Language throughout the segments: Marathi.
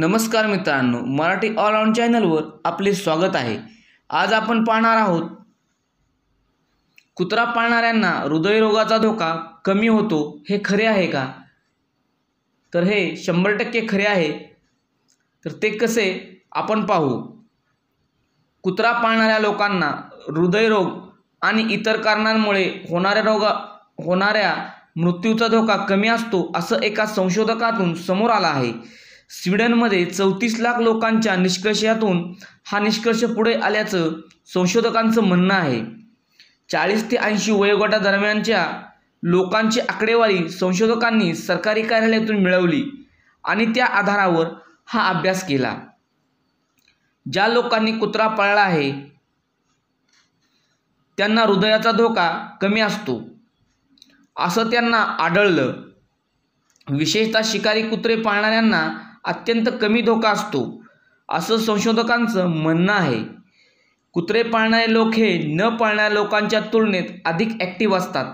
नमस्कार मित्रांनो मराठी राऊंड चॅनलवर आपले स्वागत आहे आज आपण पाहणार आहोत कुत्रा पाळणाऱ्यांना हृदयरोगाचा धोका कमी होतो हे खरे आहे का तर हे शंभर टक्के खरे आहे तर ते कसे आपण पाहू कुत्रा पाळणाऱ्या लोकांना हृदयरोग आणि इतर कारणांमुळे होणाऱ्या रोगा होणाऱ्या मृत्यूचा धोका कमी असतो असं एका संशोधकातून समोर आला आहे स्वीडनमध्ये चौतीस लाख लोकांच्या निष्कर्षातून हा निष्कर्ष पुढे आल्याचं संशोधकांचं म्हणणं आहे चाळीस ते ऐंशी वयोगटादरम्यानच्या लोकांची आकडेवारी संशोधकांनी सरकारी कार्यालयातून मिळवली आणि त्या आधारावर हा अभ्यास केला ज्या लोकांनी कुत्रा पाळला आहे त्यांना हृदयाचा धोका कमी असतो असं त्यांना आढळलं विशेषतः शिकारी कुत्रे पाळणाऱ्यांना अत्यंत कमी धोका असतो असं संशोधकांचं म्हणणं आहे कुत्रे पाळणारे लोक हे न पाळणाऱ्या लोकांच्या तुलनेत अधिक ॲक्टिव्ह असतात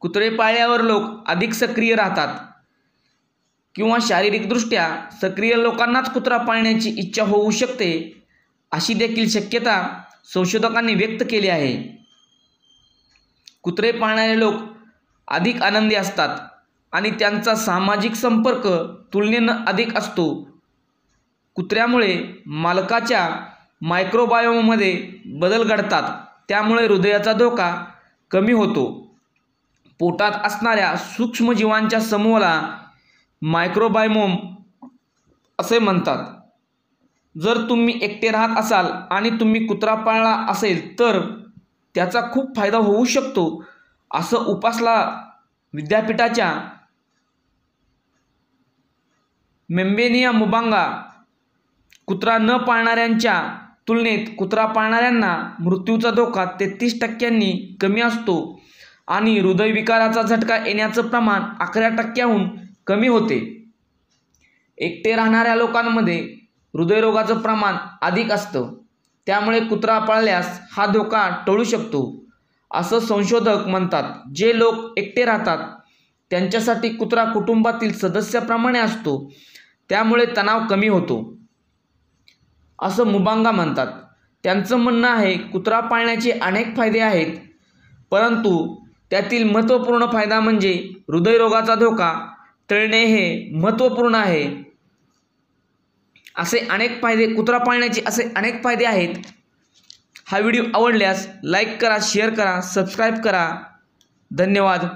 कुत्रे पाळल्यावर लोक अधिक सक्रिय राहतात किंवा शारीरिकदृष्ट्या सक्रिय लोकांनाच कुत्रा पाळण्याची इच्छा होऊ शकते अशी देखील शक्यता संशोधकांनी व्यक्त केली आहे कुत्रे पाळणारे लोक अधिक आनंदी असतात आणि त्यांचा सामाजिक संपर्क तुलनेनं अधिक असतो कुत्र्यामुळे मालकाच्या मायक्रोबायोममध्ये बदल घडतात त्यामुळे हृदयाचा धोका कमी होतो पोटात असणाऱ्या सूक्ष्मजीवांच्या समूहाला मायक्रोबायमोम असे म्हणतात जर तुम्ही एकटे राहत असाल आणि तुम्ही कुत्रा पाळला असेल तर त्याचा खूप फायदा होऊ शकतो असं उपासला विद्यापीठाच्या मेंबेनिया मुबांगा कुत्रा न पाळणाऱ्यांच्या तुलनेत कुत्रा पाळणाऱ्यांना मृत्यूचा धोका तेहतीस टक्क्यांनी कमी असतो आणि हृदयविकाराचा झटका येण्याचं प्रमाण अकरा टक्क्याहून कमी होते एकटे राहणाऱ्या लोकांमध्ये हृदयरोगाचं प्रमाण अधिक असतं त्यामुळे कुत्रा पाळल्यास हा धोका टळू शकतो असं संशोधक म्हणतात जे लोक एकटे राहतात त्यांच्यासाठी कुत्रा कुटुंबातील सदस्याप्रमाणे असतो त्यामुळे तणाव कमी होतो असं मुबांगा म्हणतात त्यांचं म्हणणं आहे कुत्रा पाळण्याचे अनेक फायदे आहेत परंतु त्यातील महत्त्वपूर्ण फायदा म्हणजे हृदयरोगाचा धोका टळणे हे महत्त्वपूर्ण आहे असे अनेक फायदे कुत्रा पाळण्याचे असे अनेक फायदे आहेत हा व्हिडिओ आवडल्यास लाईक करा शेअर करा सबस्क्राईब करा धन्यवाद